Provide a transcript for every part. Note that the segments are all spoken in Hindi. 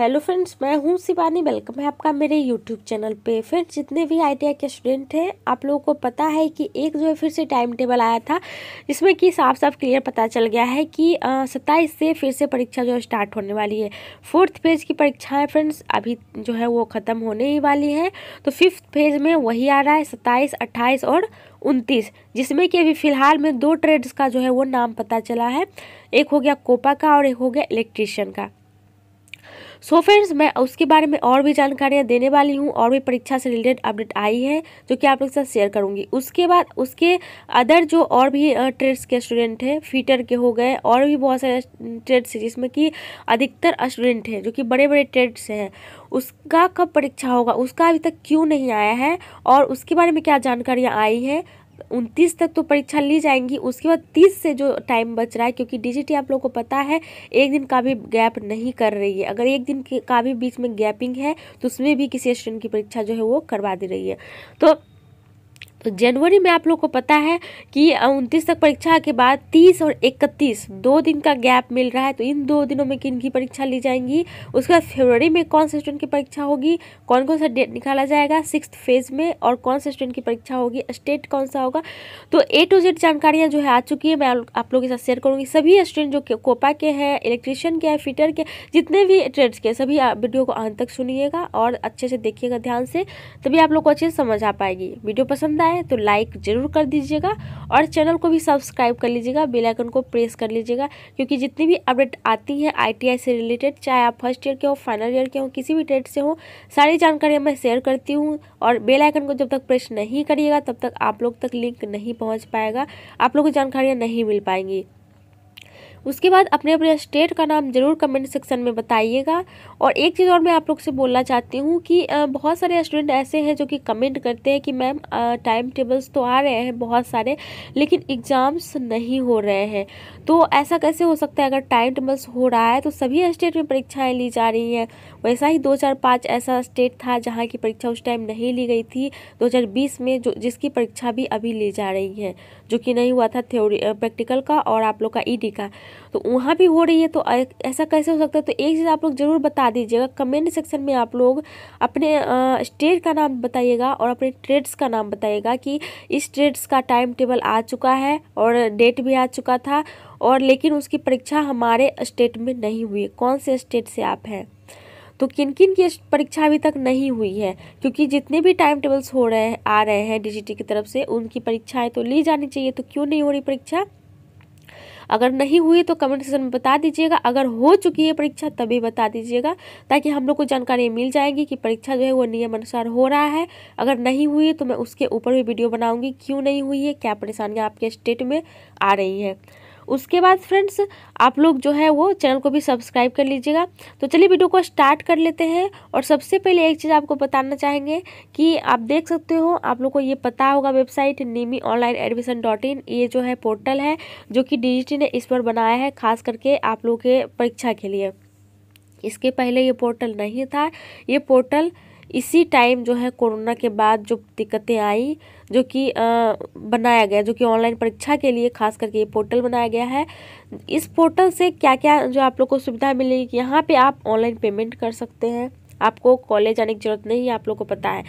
हेलो फ्रेंड्स मैं हूं शिवानी वेलकम है आपका मेरे यूट्यूब चैनल पे फ्रेंड्स जितने भी आई के स्टूडेंट हैं आप लोगों को पता है कि एक जो है फिर से टाइम टेबल आया था जिसमें कि साफ साफ क्लियर पता चल गया है कि सत्ताईस से फिर से परीक्षा जो है स्टार्ट होने वाली है फोर्थ फेज की परीक्षाएँ फ्रेंड्स अभी जो है वो ख़त्म होने ही वाली हैं तो फिफ्थ फेज में वही आ रहा है सत्ताईस अट्ठाईस और उनतीस जिसमें कि अभी फ़िलहाल में दो ट्रेड्स का जो है वो नाम पता चला है एक हो गया कोपा का और एक हो गया इलेक्ट्रीशियन का सो so फ्रेंड्स मैं उसके बारे में और भी जानकारियाँ देने वाली हूँ और भी परीक्षा से रिलेटेड अपडेट आई है जो कि आप लोग के साथ शेयर करूँगी उसके बाद उसके अदर जो और भी ट्रेड्स के स्टूडेंट हैं फीटर के हो गए और भी बहुत सारे ट्रेड्स हैं जिसमें कि अधिकतर स्टूडेंट हैं जो कि बड़े बड़े ट्रेड्स हैं उसका कब परीक्षा होगा उसका अभी तक क्यों नहीं आया है और उसके बारे में क्या जानकारियाँ आई हैं उनतीस तक तो परीक्षा ली जाएंगी उसके बाद तीस से जो टाइम बच रहा है क्योंकि डीजीटी आप लोगों को पता है एक दिन का भी गैप नहीं कर रही है अगर एक दिन का भी बीच में गैपिंग है तो उसमें भी किसी स्टूडेंट की परीक्षा जो है वो करवा दे रही है तो तो जनवरी में आप लोग को पता है कि उनतीस तक परीक्षा के बाद तीस और इकतीस दो दिन का गैप मिल रहा है तो इन दो दिनों में किन की परीक्षा ली जाएंगी उसके बाद फेबररी में कौन से स्टूडेंट की परीक्षा होगी कौन कौन सा डेट निकाला जाएगा सिक्स फेज में और कौन से स्टूडेंट की परीक्षा होगी स्टेट कौन सा होगा तो ए टू जेड जानकारियाँ जो है आ चुकी है मैं आप लोगों के साथ शेयर करूँगी सभी स्टूडेंट जो कोपा के हैं इलेक्ट्रिशियन के हैं फिटर के जितने भी ट्रेड्स के सभी वीडियो को अंत तक सुनिएगा और अच्छे से देखिएगा ध्यान से तभी आप लोग को अच्छे से समझ आ पाएगी वीडियो पसंद आए है तो लाइक ज़रूर कर दीजिएगा और चैनल को भी सब्सक्राइब कर लीजिएगा बेल आइकन को प्रेस कर लीजिएगा क्योंकि जितनी भी अपडेट आती है आईटीआई से रिलेटेड चाहे आप फर्स्ट ईयर के हो फाइनल ईयर के हो किसी भी डेट से हो सारी जानकारियाँ मैं शेयर करती हूँ और बेल आइकन को जब तक प्रेस नहीं करिएगा तब तक आप लोग तक लिंक नहीं पहुँच पाएगा आप लोग को जानकारियाँ नहीं मिल पाएंगी उसके बाद अपने अपने स्टेट का नाम ज़रूर कमेंट सेक्शन में बताइएगा और एक चीज़ और मैं आप लोग से बोलना चाहती हूँ कि बहुत सारे स्टूडेंट ऐसे हैं जो कि कमेंट करते हैं कि मैम टाइम टेबल्स तो आ रहे हैं बहुत सारे लेकिन एग्ज़ाम्स नहीं हो रहे हैं तो ऐसा कैसे हो सकता है अगर टाइम टेबल्स हो रहा है तो सभी स्टेट में परीक्षाएँ ली जा रही हैं वैसा ही दो चार पाँच ऐसा स्टेट था जहाँ की परीक्षा उस टाइम नहीं ली गई थी दो में जो जिसकी परीक्षा भी अभी ली जा रही है जो कि नहीं हुआ था थ्योरी प्रैक्टिकल का और आप लोग का ईडी e का तो वहाँ भी हो रही है तो ऐसा कैसे हो सकता है तो एक चीज़ आप लोग ज़रूर बता दीजिएगा कमेंट सेक्शन में आप लोग अपने स्टेट का नाम बताइएगा और अपने ट्रेड्स का नाम बताइएगा कि इस ट्रेड्स का टाइम टेबल आ चुका है और डेट भी आ चुका था और लेकिन उसकी परीक्षा हमारे स्टेट में नहीं हुई कौन से स्टेट से आप हैं तो किन किन की परीक्षा अभी तक नहीं हुई है क्योंकि जितने भी टाइम टेबल्स हो रहे हैं आ रहे हैं डीजीटी की तरफ से उनकी परीक्षाएं तो ली जानी चाहिए तो क्यों नहीं हो रही परीक्षा अगर नहीं हुई तो कमेंट सेक्शन में बता दीजिएगा अगर हो चुकी है परीक्षा तभी बता दीजिएगा ताकि हम लोग को जानकारी मिल जाएगी कि परीक्षा जो है वो नियम अनुसार हो रहा है अगर नहीं हुई है तो मैं उसके ऊपर भी वीडियो बनाऊंगी क्यों नहीं हुई है क्या परेशानियाँ आपके स्टेट में आ रही हैं उसके बाद फ्रेंड्स आप लोग जो है वो चैनल को भी सब्सक्राइब कर लीजिएगा तो चलिए वीडियो को स्टार्ट कर लेते हैं और सबसे पहले एक चीज़ आपको बताना चाहेंगे कि आप देख सकते हो आप लोग को ये पता होगा वेबसाइट नीमी ऑनलाइन एडमिशन डॉट इन ये जो है पोर्टल है जो कि डी ने इस पर बनाया है खास करके आप लोग के परीक्षा के लिए इसके पहले ये पोर्टल नहीं था ये पोर्टल इसी टाइम जो है कोरोना के बाद जो दिक्कतें आई जो कि बनाया गया जो कि ऑनलाइन परीक्षा के लिए खास करके ये पोर्टल बनाया गया है इस पोर्टल से क्या क्या जो आप लोग को सुविधा मिलेगी यहाँ पे आप ऑनलाइन पेमेंट कर सकते हैं आपको कॉलेज जाने की ज़रूरत नहीं है आप लोग को पता है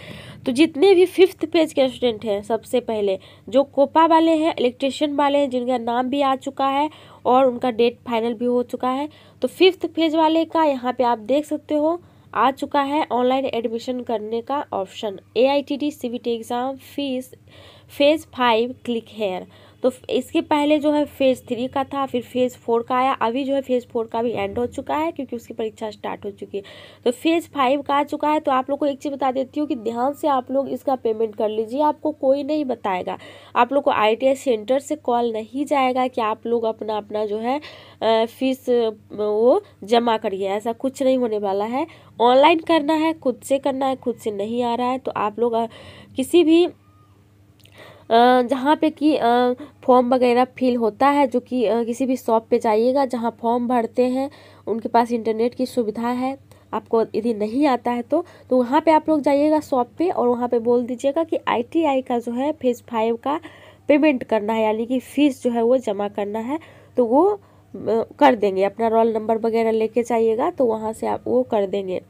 तो जितने भी फिफ्थ पेज के स्टूडेंट हैं सबसे पहले जो कोपा वाले हैं इलेक्ट्रिशियन वाले हैं जिनका नाम भी आ चुका है और उनका डेट फाइनल भी हो चुका है तो फिफ्थ पेज वाले का यहाँ पे आप देख सकते हो आ चुका है ऑनलाइन एडमिशन करने का option A I T T C B T exam fees phase five click here तो इसके पहले जो है फेज़ थ्री का था फिर फेज़ फोर का आया अभी जो है फेज़ फोर का भी एंड हो चुका है क्योंकि उसकी परीक्षा स्टार्ट हो चुकी है तो फेज़ फाइव का आ चुका है तो आप लोग को एक चीज़ बता देती हूँ कि ध्यान से आप लोग इसका पेमेंट कर लीजिए आपको कोई नहीं बताएगा आप लोग को आई सेंटर से कॉल नहीं जाएगा कि आप लोग अपना अपना जो है फीस वो जमा करिए ऐसा कुछ नहीं होने वाला है ऑनलाइन करना है खुद से करना है खुद से नहीं आ रहा है तो आप लोग किसी भी जहाँ पे कि फॉर्म वगैरह फिल होता है जो कि किसी भी शॉप पे जाइएगा जहाँ फॉर्म भरते हैं उनके पास इंटरनेट की सुविधा है आपको यदि नहीं आता है तो तो वहाँ पे आप लोग जाइएगा शॉप पे और वहाँ पे बोल दीजिएगा कि आईटीआई का जो है फेज़ फाइव का पेमेंट करना है यानी कि फ़ीस जो है वो जमा करना है तो वो कर देंगे अपना रोल नंबर वगैरह लेके जाइएगा तो वहाँ से आप वो कर देंगे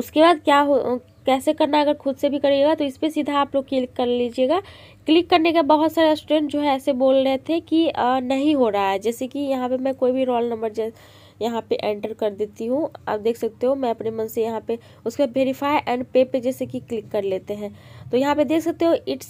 उसके बाद क्या हो कैसे करना अगर खुद से भी करिएगा तो इस पर सीधा आप लोग क्लिक कर लीजिएगा क्लिक करने के बहुत सारे स्टूडेंट जो है ऐसे बोल रहे थे कि आ, नहीं हो रहा है जैसे कि यहाँ पे मैं कोई भी रोल नंबर जैसे यहाँ पे एंटर कर देती हूँ आप देख सकते हो मैं अपने मन से यहाँ पे उसके वेरीफाई एंड पे पे जैसे कि क्लिक कर लेते हैं तो यहाँ पे देख सकते हो it's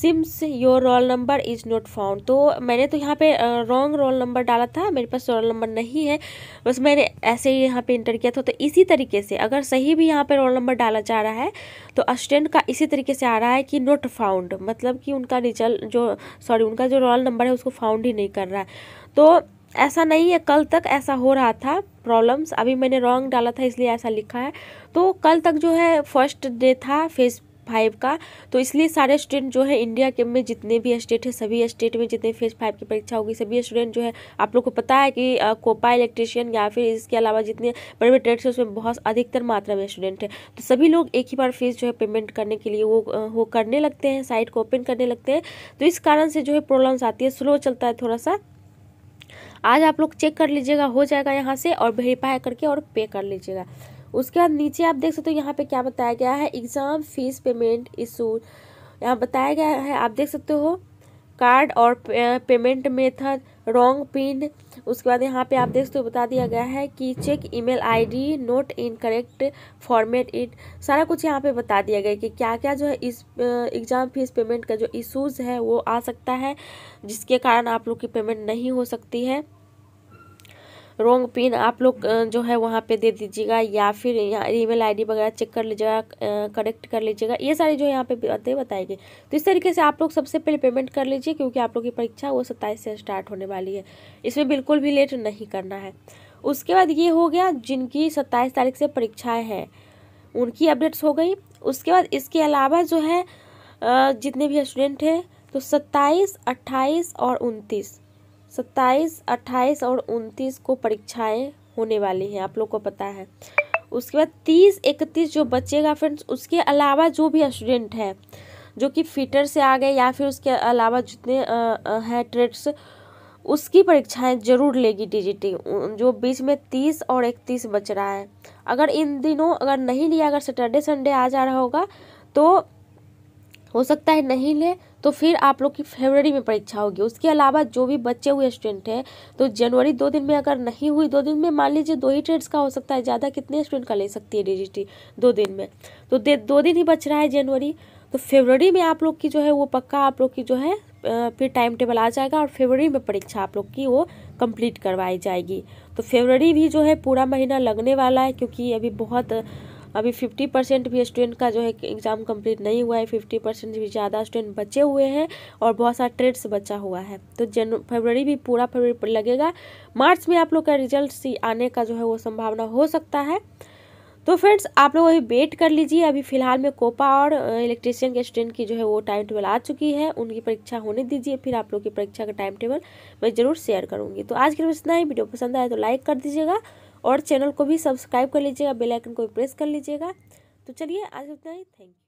seems your roll number is not found तो मैंने तो यहाँ पे रॉन्ग रोल नंबर डाला था मेरे पास रोल नंबर नहीं है बस मैंने ऐसे ही यहाँ पे इंटर किया था तो इसी तरीके से अगर सही भी यहाँ पे रोल नंबर डाला जा रहा है तो असिस्टेंट का इसी तरीके से आ रहा है कि नॉट फाउंड मतलब कि उनका रिजल्ट जो सॉरी उनका जो रोल नंबर है उसको फाउंड ही नहीं कर रहा है तो ऐसा नहीं है कल तक ऐसा हो रहा था प्रॉब्लम्स अभी मैंने रॉन्ग डाला था इसलिए ऐसा लिखा है तो कल तक जो है फर्स्ट डे था फेस फाइव का तो इसलिए सारे स्टूडेंट जो है इंडिया के में जितने भी स्टेट है सभी स्टेट में जितने फेज फाइव की परीक्षा होगी सभी स्टूडेंट जो है आप लोग को पता है कि कोपा इलेक्ट्रिशियन या फिर इसके अलावा जितने बड़े बड़े ट्रेड्स उसमें बहुत अधिकतर मात्रा में स्टूडेंट है तो सभी लोग एक ही बार फीस जो है पेमेंट करने के लिए वो वो करने लगते हैं साइट को ओपन करने लगते हैं तो इस कारण से जो है प्रॉब्लम्स आती है स्लो चलता है थोड़ा सा आज आप लोग चेक कर लीजिएगा हो जाएगा यहाँ से और वेरीफाई करके और पे कर लीजिएगा उसके बाद नीचे आप देख सकते हो यहाँ पे क्या बताया गया है एग्ज़ाम फीस पेमेंट इशू यहाँ बताया गया है आप देख सकते हो कार्ड और पेमेंट मेथड रॉन्ग पिन उसके बाद यहाँ पे आप देख सकते हो बता दिया गया है कि check email ID not in correct format इन सारा कुछ यहाँ पे बता दिया गया कि क्या क्या जो है इस एग्ज़ाम फीस पेमेंट का जो इशूज़ है वो आ सकता है जिसके कारण आप लोग की पेमेंट नहीं हो सकती है रोंग पिन आप लोग जो है वहाँ पे दे दीजिएगा या फिर यहाँ ईमेल आईडी वगैरह चेक कर लीजिएगा करेक्ट कर लीजिएगा ये सारी जो यहाँ पे बातें बताएगी तो इस तरीके से आप लोग सबसे पहले पेमेंट कर लीजिए क्योंकि आप लोग की परीक्षा वो सत्ताईस से स्टार्ट होने वाली है इसमें बिल्कुल भी लेट नहीं करना है उसके बाद ये हो गया जिनकी सत्ताईस तारीख से परीक्षाएँ हैं उनकी अपडेट्स हो गई उसके बाद इसके अलावा जो है जितने भी स्टूडेंट हैं तो सत्ताईस अट्ठाईस और उनतीस सत्ताईस अट्ठाईस और उनतीस को परीक्षाएं होने वाली हैं आप लोग को पता है उसके बाद तीस इकतीस जो बचेगा फ्रेंड्स उसके अलावा जो भी स्टूडेंट है जो कि फीटर से आ गए या फिर उसके अलावा जितने हैं ट्रेड्स उसकी परीक्षाएं जरूर लेगी डीजीटी जो बीच में तीस और इकतीस बच रहा है अगर इन दिनों अगर नहीं लिया अगर सैटरडे संडे आ जा रहा होगा तो हो सकता है नहीं ले तो फिर आप लोग की फेबररी में परीक्षा होगी उसके अलावा जो भी बचे हुए स्टूडेंट हैं तो जनवरी दो दिन में अगर नहीं हुई दो दिन में मान लीजिए दो ही ट्रेड्स का हो सकता है ज़्यादा कितने स्टूडेंट का ले सकती है डीजीटी दो दिन में तो दो दिन ही बच रहा है जनवरी तो फेबररी में आप लोग की जो है वो पक्का आप लोग की जो है फिर टाइम टेबल आ जाएगा और फेबररी में परीक्षा आप लोग की वो कंप्लीट करवाई जाएगी तो फेबररी भी जो है पूरा महीना लगने वाला है क्योंकि अभी बहुत अभी फिफ्टी परसेंट भी स्टूडेंट का जो है एग्ज़ाम कंप्लीट नहीं हुआ है फिफ्टी परसेंट भी ज़्यादा स्टूडेंट बचे हुए हैं और बहुत सारा ट्रेड्स बचा हुआ है तो जन फरवरी भी पूरा फरवरी लगेगा मार्च में आप लोग का रिजल्ट आने का जो है वो संभावना हो सकता है तो फ्रेंड्स आप लोग अभी वेट कर लीजिए अभी फ़िलहाल में कोपा और इलेक्ट्रीशियन के स्टूडेंट की जो है वो टाइम टेबल आ चुकी है उनकी परीक्षा होने दीजिए फिर आप लोग की परीक्षा का टाइम टेबल मैं ज़रूर शेयर करूँगी तो आज के लिए इतना ही वीडियो पसंद आए तो लाइक कर दीजिएगा और चैनल को भी सब्सक्राइब कर लीजिएगा बेल आइकन को भी प्रेस कर लीजिएगा तो चलिए आज उतना ही थैंक यू